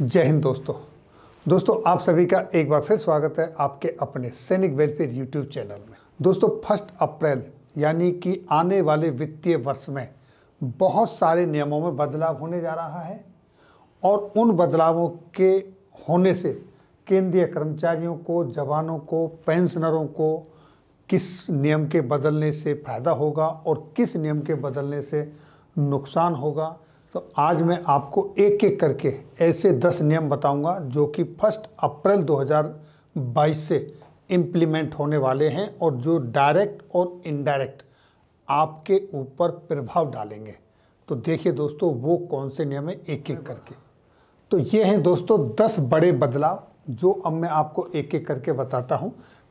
जय हिंद दोस्तों दोस्तों आप सभी का एक बार फिर स्वागत है आपके अपने सैनिक वेलफेयर यूट्यूब चैनल में दोस्तों फर्स्ट अप्रैल यानी कि आने वाले वित्तीय वर्ष में बहुत सारे नियमों में बदलाव होने जा रहा है और उन बदलावों के होने से केंद्रीय कर्मचारियों को जवानों को पेंशनरों को किस नियम के बदलने से फ़ायदा होगा और किस नियम के बदलने से नुकसान होगा तो आज मैं आपको एक एक करके ऐसे दस नियम बताऊंगा जो कि फर्स्ट अप्रैल 2022 से इम्प्लीमेंट होने वाले हैं और जो डायरेक्ट और इनडायरेक्ट आपके ऊपर प्रभाव डालेंगे तो देखिए दोस्तों वो कौन से नियम है एक एक करके तो ये हैं दोस्तों दस बड़े बदलाव जो अब मैं आपको एक एक करके बताता हूँ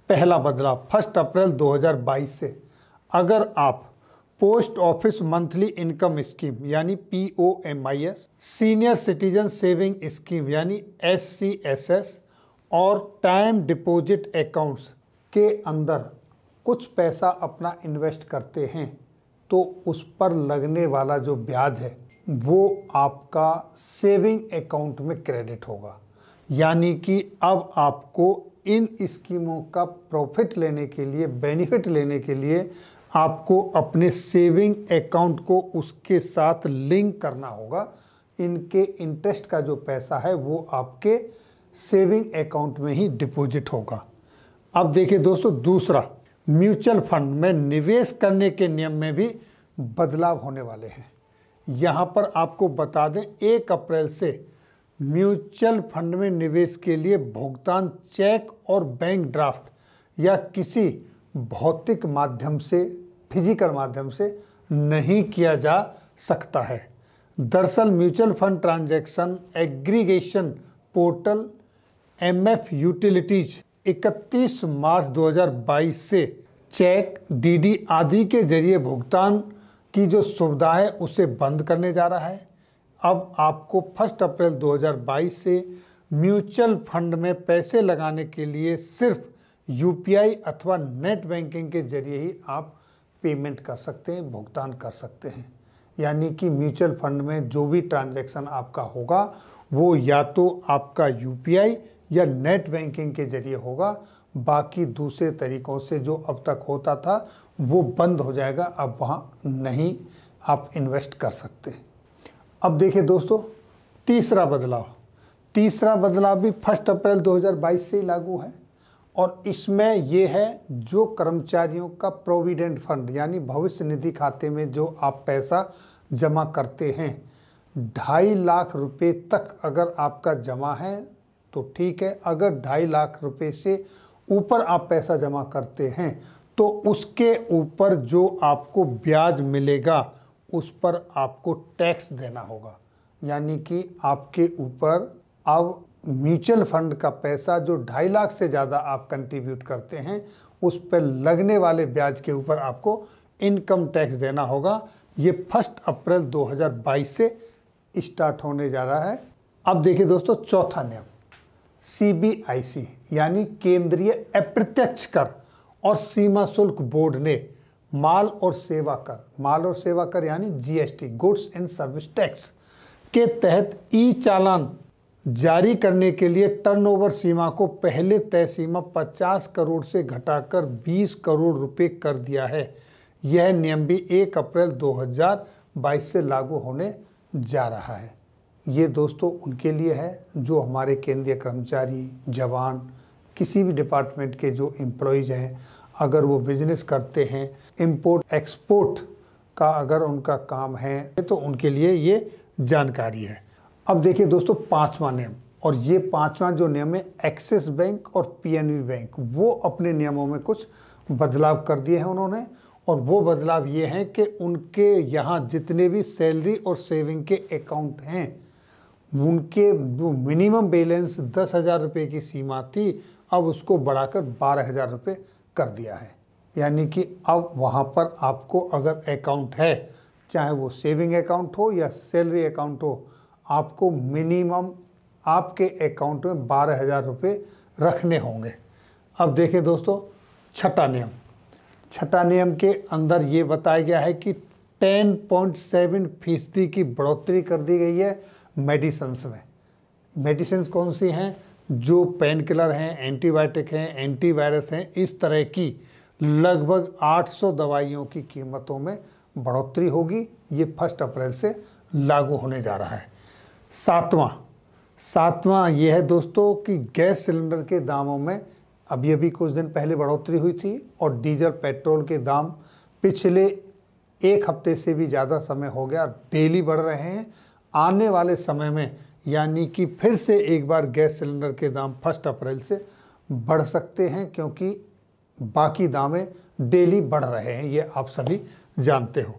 पहला बदलाव फर्स्ट अप्रैल 2022 से अगर आप post office monthly income scheme यानी P O M I S senior citizen saving scheme यानी एस सी एस एस और टाइम डिपॉजिट अकाउंट्स के अंदर कुछ पैसा अपना इन्वेस्ट करते हैं तो उस पर लगने वाला जो ब्याज है वो आपका सेविंग अकाउंट में क्रेडिट होगा यानी कि अब आपको इन स्कीमों का प्रॉफिट लेने के लिए बेनिफिट लेने के लिए आपको अपने सेविंग अकाउंट को उसके साथ लिंक करना होगा इनके इंटरेस्ट का जो पैसा है वो आपके सेविंग अकाउंट में ही डिपॉजिट होगा अब देखिए दोस्तों दूसरा म्यूचुअल फंड में निवेश करने के नियम में भी बदलाव होने वाले हैं यहाँ पर आपको बता दें एक अप्रैल से म्यूचुअल फंड में निवेश के लिए भुगतान चेक और बैंक ड्राफ्ट या किसी भौतिक माध्यम से फिजिकल माध्यम से नहीं किया जा सकता है दरअसल mutual fund transaction aggregation portal MF utilities 31 March 2022 से चेक डीडी आदि के जरिए भुगतान की जो सुविधा है उसे बंद करने जा रहा है अब आपको फर्स्ट अप्रैल 2022 से म्यूचुअल फंड में पैसे लगाने के लिए सिर्फ यूपीआई अथवा नेट बैंकिंग के जरिए ही आप पेमेंट कर सकते हैं भुगतान कर सकते हैं यानी कि म्यूचुअल फंड में जो भी ट्रांजैक्शन आपका होगा वो या तो आपका यूपीआई या नेट बैंकिंग के जरिए होगा बाकी दूसरे तरीक़ों से जो अब तक होता था वो बंद हो जाएगा अब वहाँ नहीं आप इन्वेस्ट कर सकते अब देखिए दोस्तों तीसरा बदलाव तीसरा बदलाव भी फर्स्ट अप्रैल 2022 से ही लागू है और इसमें ये है जो कर्मचारियों का प्रोविडेंट फंड यानी भविष्य निधि खाते में जो आप पैसा जमा करते हैं ढाई लाख रुपए तक अगर आपका जमा है तो ठीक है अगर ढाई लाख रुपए से ऊपर आप पैसा जमा करते हैं तो उसके ऊपर जो आपको ब्याज मिलेगा उस पर आपको टैक्स देना होगा यानी कि आपके ऊपर अब म्यूचुअल फंड का पैसा जो ढाई लाख से ज़्यादा आप कंट्रीब्यूट करते हैं उस पर लगने वाले ब्याज के ऊपर आपको इनकम टैक्स देना होगा ये फर्स्ट अप्रैल 2022 से स्टार्ट होने जा रहा है अब देखिए दोस्तों चौथा नियम सी यानी केंद्रीय अप्रत्यक्ष कर और सीमा शुल्क बोर्ड ने माल और सेवा कर माल और सेवा कर यानी GST goods and service tax के तहत ई चालान जारी करने के लिए टर्नओवर सीमा को पहले तय सीमा 50 करोड़ से घटाकर 20 करोड़ रुपए कर दिया है यह नियम भी 1 अप्रैल 2022 से लागू होने जा रहा है ये दोस्तों उनके लिए है जो हमारे केंद्रीय कर्मचारी जवान किसी भी डिपार्टमेंट के जो एम्प्लॉयज़ हैं अगर वो बिजनेस करते हैं इम्पोर्ट एक्सपोर्ट का अगर उनका काम है तो उनके लिए ये जानकारी है अब देखिए दोस्तों पांचवा नियम और ये पांचवा जो नियम है एक्सिस बैंक और पीएनबी बैंक वो अपने नियमों में कुछ बदलाव कर दिए हैं उन्होंने और वो बदलाव ये हैं कि उनके यहाँ जितने भी सैलरी और सेविंग के अकाउंट हैं उनके जो मिनिमम बैलेंस दस हज़ार रुपये की सीमा थी अब उसको बढ़ाकर बारह हज़ार रुपये कर दिया है यानी कि अब वहाँ पर आपको अगर अकाउंट है चाहे वो सेविंग अकाउंट हो या सैलरी अकाउंट हो आपको मिनिमम आपके अकाउंट में बारह हज़ार रुपये रखने होंगे अब देखें दोस्तों छठा नियम छठा नियम के अंदर ये बताया गया है कि 10.7 फीसदी की बढ़ोतरी कर दी गई है मेडिसन्स में मेडिसिन कौन सी हैं जो पेन किलर हैं एंटीबायोटिक हैं एंटीवायरस हैं इस तरह की लगभग 800 दवाइयों की कीमतों में बढ़ोतरी होगी ये फर्स्ट अप्रैल से लागू होने जा रहा है सातवां सातवां यह है दोस्तों कि गैस सिलेंडर के दामों में अभी अभी कुछ दिन पहले बढ़ोतरी हुई थी और डीजल पेट्रोल के दाम पिछले एक हफ्ते से भी ज़्यादा समय हो गया डेली बढ़ रहे हैं आने वाले समय में यानी कि फिर से एक बार गैस सिलेंडर के दाम फर्स्ट अप्रैल से बढ़ सकते हैं क्योंकि बाकी दामें डेली बढ़ रहे हैं ये आप सभी जानते हो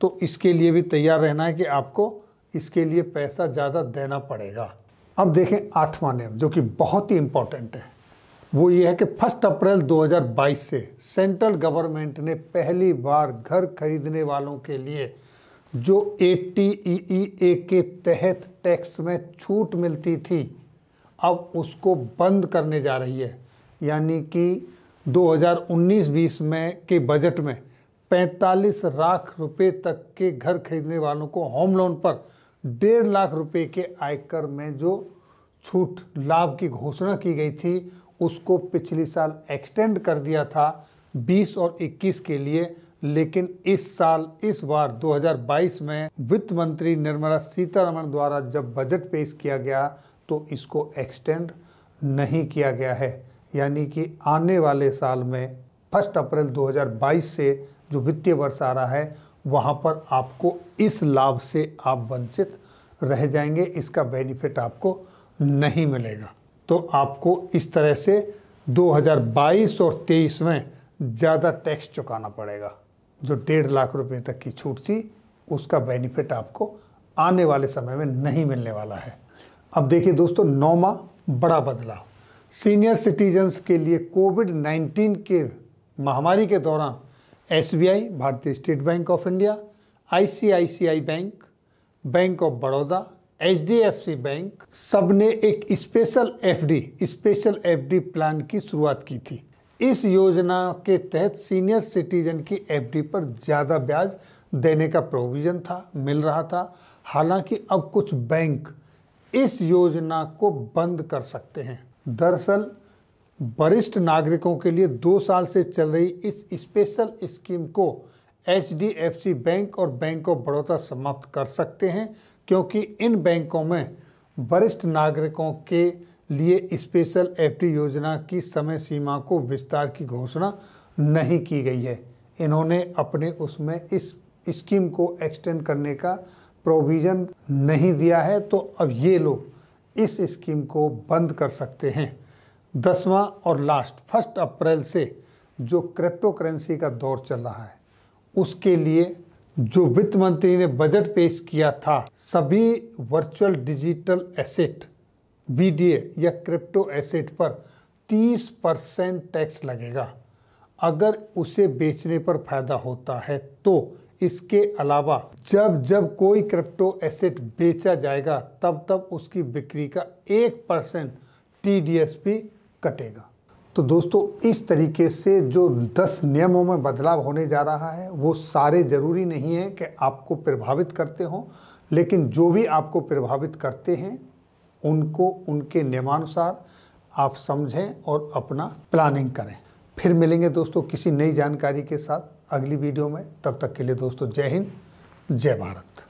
तो इसके लिए भी तैयार रहना है कि आपको इसके लिए पैसा ज़्यादा देना पड़ेगा अब देखें आठवां नियम जो कि बहुत ही इम्पॉर्टेंट है वो ये है कि फर्स्ट अप्रैल 2022 से सेंट्रल गवर्नमेंट ने पहली बार घर खरीदने वालों के लिए जो ए टी ई ए के तहत टैक्स में छूट मिलती थी अब उसको बंद करने जा रही है यानी कि 2019-20 में के बजट में 45 लाख रुपए तक के घर खरीदने वालों को होम लोन पर डेढ़ लाख रुपए के आयकर में जो छूट लाभ की घोषणा की गई थी उसको पिछले साल एक्सटेंड कर दिया था 20 और 21 के लिए लेकिन इस साल इस बार 2022 में वित्त मंत्री निर्मला सीतारमण द्वारा जब बजट पेश किया गया तो इसको एक्सटेंड नहीं किया गया है यानी कि आने वाले साल में फर्स्ट अप्रैल 2022 से जो वित्तीय वर्ष आ रहा है वहाँ पर आपको इस लाभ से आप वंचित रह जाएंगे इसका बेनिफिट आपको नहीं मिलेगा तो आपको इस तरह से 2022 और 23 में ज़्यादा टैक्स चुकाना पड़ेगा जो डेढ़ लाख रुपए तक की छूट थी उसका बेनिफिट आपको आने वाले समय में नहीं मिलने वाला है अब देखिए दोस्तों नौमा बड़ा बदलाव सीनियर सिटीजन्स के लिए कोविड 19 के महामारी के दौरान एसबीआई भारतीय State Bank of India ICICI bank bank of Baroda H bank सब ने एक special FD special FD plan की शुरुआत की थी इस योजना के तहत सीनियर सिटीजन की एफडी पर ज़्यादा ब्याज देने का प्रोविज़न था मिल रहा था हालांकि अब कुछ बैंक इस योजना को बंद कर सकते हैं दरअसल वरिष्ठ नागरिकों के लिए दो साल से चल रही इस स्पेशल स्कीम को एच बैंक और बैंक ऑफ बड़ौदा समाप्त कर सकते हैं क्योंकि इन बैंकों में वरिष्ठ नागरिकों के लिए स्पेशल एफ योजना की समय सीमा को विस्तार की घोषणा नहीं की गई है इन्होंने अपने उसमें इस स्कीम को एक्सटेंड करने का प्रोविज़न नहीं दिया है तो अब ये लोग इस स्कीम को बंद कर सकते हैं दसवां और लास्ट फर्स्ट अप्रैल से जो क्रिप्टो करेंसी का दौर चल रहा है उसके लिए जो वित्त मंत्री ने बजट पेश किया था सभी वर्चुअल डिजिटल एसेट बी या क्रिप्टो एसेट पर 30 परसेंट टैक्स लगेगा अगर उसे बेचने पर फायदा होता है तो इसके अलावा जब जब कोई क्रिप्टो एसेट बेचा जाएगा तब तब उसकी बिक्री का एक परसेंट टी डी एस पी कटेगा तो दोस्तों इस तरीके से जो 10 नियमों में बदलाव होने जा रहा है वो सारे ज़रूरी नहीं है कि आपको प्रभावित करते हों लेकिन जो भी आपको प्रभावित करते हैं उनको उनके नियमानुसार आप समझें और अपना प्लानिंग करें फिर मिलेंगे दोस्तों किसी नई जानकारी के साथ अगली वीडियो में तब तक के लिए दोस्तों जय हिंद जय भारत